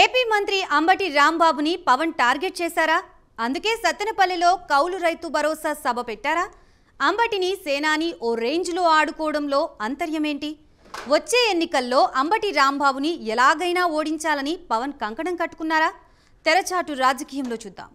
AP మంత్రి అంబటి రాంబాబుని Pawan target చేశారా అందుకే సత్తెనపల్లిలో కౌలు రైతు భరోసా సభ పెట్టారా అంబటిని సేనాని ఓ రేంజ్లో ఆడుకోవడంలో అంతర్యమేంటి వచ్చే ఎన్నికల్లో అంబటి రాంబాబుని ఎలాగైనా ఓడించాలని పవన్ కంకణం కట్టుకున్నారా తెరచాటు రాజకీయంలో చూద్దాం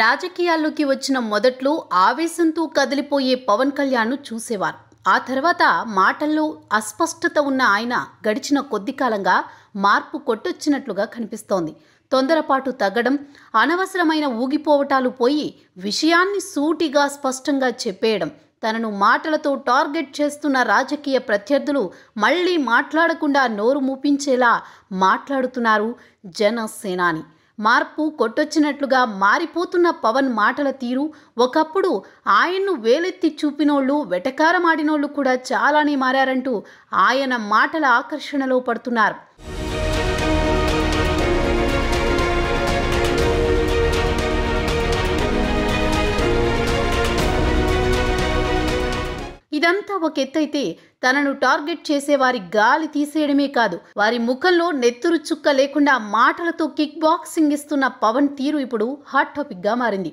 రాజకీయాల్లోకి వచ్చిన మొదట్లో ఆవేశంతో కదిలిపోయే పవన్ కళ్యాణ్ను చూసేవారు ఆ తర్వాత మాటల్లో అస్పష్టత ఉన్న ఆయన గడిచిన కొద్ది కాలంగా మార్పు కొట్టొచ్చినట్లుగా కనిపిస్తోంది తొందరపాటు తగ్గడం అనవసరమైన ఊగిపోవటాలు పోయి విషయాన్ని సూటిగా స్పష్టంగా చెప్పేయడం తనను మాటలతో టార్గెట్ చేస్తున్న రాజకీయ ప్రత్యర్థులు మళ్ళీ మాట్లాడకుండా నోరు మూపించేలా మాట్లాడుతున్నారు జనసేనాని మార్పు కొట్టొచ్చినట్లుగా మారిపోతున్న పవన్ మాటల తీరు ఒకప్పుడు ఆయన్ను వేలెత్తి చూపినోళ్ళు వెటకారమాడినోళ్ళు కూడా చాలానే మారారంటూ ఆయన మాటల ఆకర్షణలో పడుతున్నారు ఒక ఎత్తైతే తనను టార్గెట్ చేసే వారి గాలి తీసేయడమే కాదు వారి ముఖంలో నెత్తురు చుక్క లేకుండా మాటలతో కిక్ బాక్సింగ్ ఇస్తున్న పవన్ తీరు ఇప్పుడు హాట్ టాపిక్గా మారింది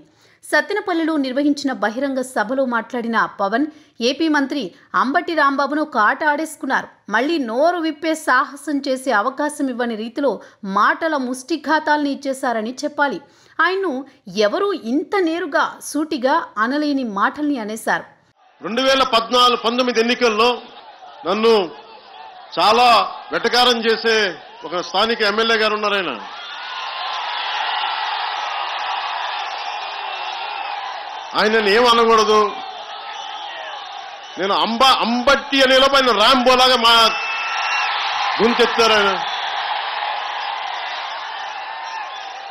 సత్తెనపల్లిలో నిర్వహించిన బహిరంగ సభలో మాట్లాడిన పవన్ ఏపీ మంత్రి అంబటి రాంబాబును ఒక ఆట ఆడేసుకున్నారు మళ్లీ నోరు విప్పే సాహసం చేసే అవకాశం ఇవ్వని రీతిలో మాటల ముష్టిఘాతాల్ని ఇచ్చేశారని చెప్పాలి ఆయన్ను ఎవరూ ఇంత నేరుగా సూటిగా అనలేని మాటల్ని అనేశారు రెండు వేల పద్నాలుగు పంతొమ్మిది ఎన్నికల్లో నన్ను చాలా వెటకారం చేసే ఒక స్థానిక ఎమ్మెల్యే గారు ఉన్నారాయన నేను ఏం అనకూడదు నేను అంబ అంబట్టి లోపు ఆయన రాంబోలాగా మా గుంచెత్తారు ఆయన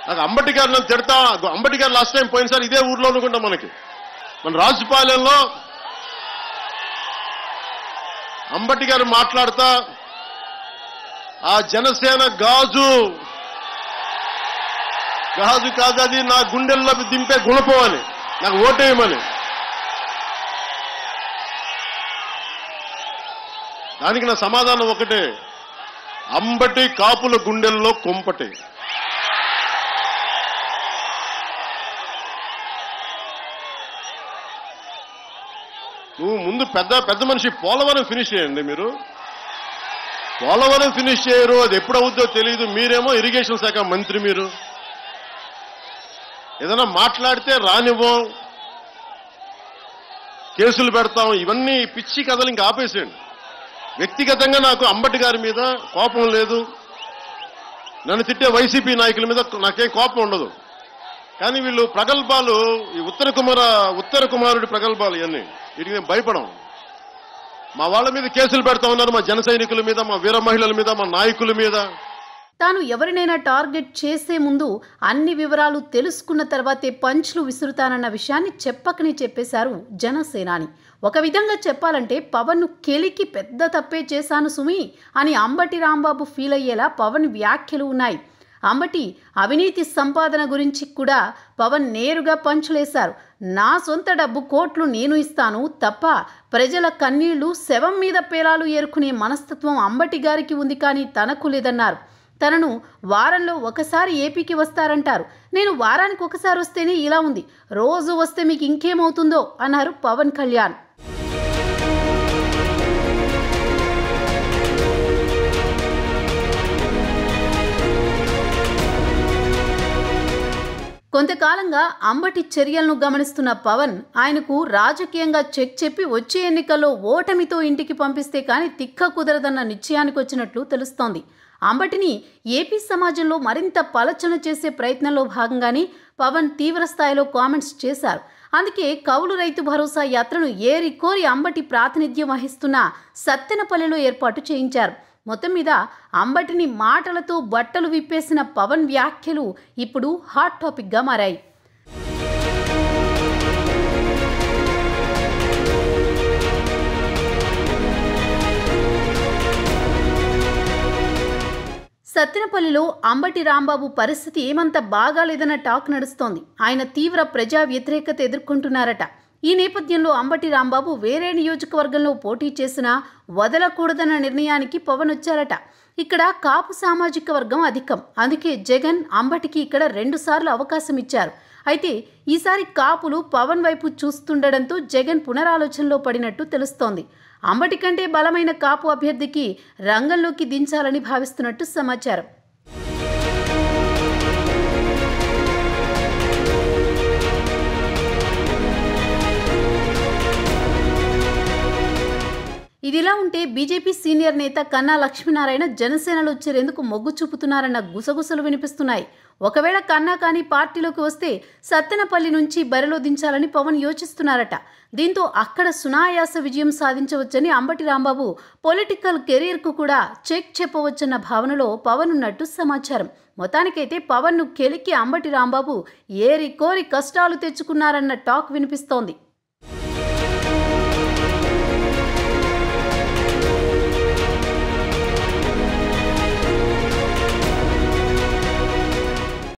నాకు అంబటి గారు నన్ను తిడతా అంబటి గారు లాస్ట్ టైం పోయినసారి ఇదే ఊర్లో అనుకుంటాం మనకి మన రాజుపాలెంలో అంబటి గారు మాట్లాడతా ఆ జనసేన గాజు గాజు కాదు అది నా గుండెల్లో దింపే గుణపోవాలి నాకు ఓటేయమని దానికి నా సమాధానం ఒకటే అంబటి కాపుల గుండెల్లో కొంపటి నువ్వు ముందు పెద్ద పెద్ద మనిషి పోలవరం ఫినిష్ చేయండి మీరు పోలవరం ఫినిష్ చేయరు అది ఎప్పుడు అవుద్దో తెలియదు మీరేమో ఇరిగేషన్ శాఖ మంత్రి మీరు ఏదైనా మాట్లాడితే రానివ్వం కేసులు పెడతాం ఇవన్నీ పిచ్చి కథలు ఇంకా ఆపేసేయండి వ్యక్తిగతంగా నాకు అంబటి గారి మీద కోపం లేదు నన్ను తిట్టే వైసీపీ నాయకుల మీద నాకేం కోపం ఉండదు కానీ వీళ్ళు ప్రగల్భాలు ఈ ఉత్తర కుమార ఉత్తర కుమారుడి ప్రగల్భాలు ఇవన్నీ వీటికి మేము భయపడం మా వాళ్ళ మీద కేసులు పెడతా ఉన్నారు మా జన సైనికుల మీద మా వీర మహిళల మీద మా నాయకుల మీద తాను ఎవరినైనా టార్గెట్ చేసే ముందు అన్ని వివరాలు తెలుసుకున్న తర్వాతే పంచ్లు విసురుతానన్న విషయాన్ని చెప్పకనే చెప్పేశారు జనసేనాని ఒక విధంగా చెప్పాలంటే పవన్ను కెలికి పెద్ద తప్పే చేశాను సుమి అని అంబటి రాంబాబు ఫీల్ అయ్యేలా పవన్ వ్యాఖ్యలు ఉన్నాయి అంబటి అవినీతి సంపాదన గురించి కూడా పవన్ నేరుగా పంచులేశారు నా సొంత డబ్బు కోట్లు నేను ఇస్తాను తప్ప ప్రజల కన్నీళ్లు శవం మీద పేలాలు ఏరుకునే మనస్తత్వం అంబటి గారికి ఉంది కానీ తనకు లేదన్నారు తనను వారంలో ఒకసారి ఏపీకి వస్తారంటారు నేను వారానికి ఒకసారి వస్తేనే ఇలా ఉంది రోజు వస్తే మీకు ఇంకేమవుతుందో అన్నారు పవన్ కళ్యాణ్ కొంతకాలంగా అంబటి చర్యలను గమనిస్తున్న పవన్ ఆయనకు రాజకీయంగా చెక్ చెప్పి వచ్చే ఎన్నికల్లో ఓటమితో ఇంటికి పంపిస్తే కానీ తిక్క కుదరదన్న నిశ్చయానికి వచ్చినట్లు తెలుస్తోంది అంబటిని ఏపీ సమాజంలో మరింత పలచన చేసే ప్రయత్నంలో భాగంగానే పవన్ తీవ్రస్థాయిలో కామెంట్స్ చేశారు అందుకే కౌలు రైతు భరోసా యాత్రను ఏరి కోరి అంబటి ప్రాతినిధ్యం వహిస్తున్న సత్తెనపల్లిలో ఏర్పాటు చేయించారు మొత్తం మీద అంబటిని మాటలతో బట్టలు విప్పేసిన పవన్ వ్యాఖ్యలు ఇప్పుడు హాట్ టాపిక్గా మారాయి సత్తెనపల్లిలో అంబటి రాంబాబు పరిస్థితి ఏమంత బాగాలేదన్న టాక్ నడుస్తోంది ఆయన తీవ్ర ప్రజా వ్యతిరేకత ఎదుర్కొంటున్నారట ఈ నేపథ్యంలో అంబటి రాంబాబు వేరే నియోజకవర్గంలో పోటీ చేసినా వదలకూడదన్న నిర్ణయానికి పవన్ వచ్చారట ఇక్కడ కాపు సామాజిక వర్గం అధికం అందుకే జగన్ అంబటికి ఇక్కడ రెండుసార్లు అవకాశం ఇచ్చారు అయితే ఈసారి కాపులు పవన్ వైపు చూస్తుండడంతో జగన్ పునరాలోచనలో పడినట్టు తెలుస్తోంది అంబటి కంటే బలమైన కాపు అభ్యర్థికి రంగంలోకి దించాలని భావిస్తున్నట్టు సమాచారం అయితే బీజేపీ సీనియర్ నేత కన్నా లక్ష్మీనారాయణ జనసేనలో వచ్చేందుకు మొగ్గు చూపుతున్నారన్న గుసగుసలు వినిపిస్తున్నాయి ఒకవేళ కన్నా కానీ పార్టీలోకి వస్తే సత్తెనపల్లి నుంచి బరిలో దించాలని పవన్ యోచిస్తున్నారట దీంతో అక్కడ సునాయాస విజయం సాధించవచ్చని అంబటి రాంబాబు పొలిటికల్ కెరీర్కు కూడా చెక్ చెప్పవచ్చన్న భావనలో పవన్ ఉన్నట్టు సమాచారం మొత్తానికైతే పవన్ను కెలికి అంబటి రాంబాబు ఏరి కోరి కష్టాలు తెచ్చుకున్నారన్న టాక్ వినిపిస్తోంది